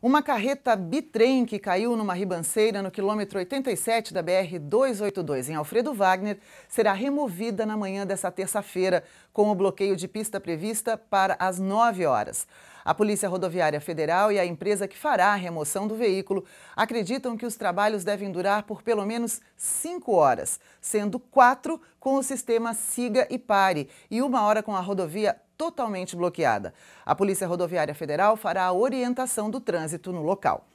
Uma carreta bitrem que caiu numa ribanceira no quilômetro 87 da BR-282 em Alfredo Wagner será removida na manhã dessa terça-feira, com o bloqueio de pista prevista para as 9 horas. A Polícia Rodoviária Federal e a empresa que fará a remoção do veículo acreditam que os trabalhos devem durar por pelo menos cinco horas, sendo quatro com o sistema Siga e Pare e uma hora com a rodovia totalmente bloqueada. A Polícia Rodoviária Federal fará a orientação do trânsito no local.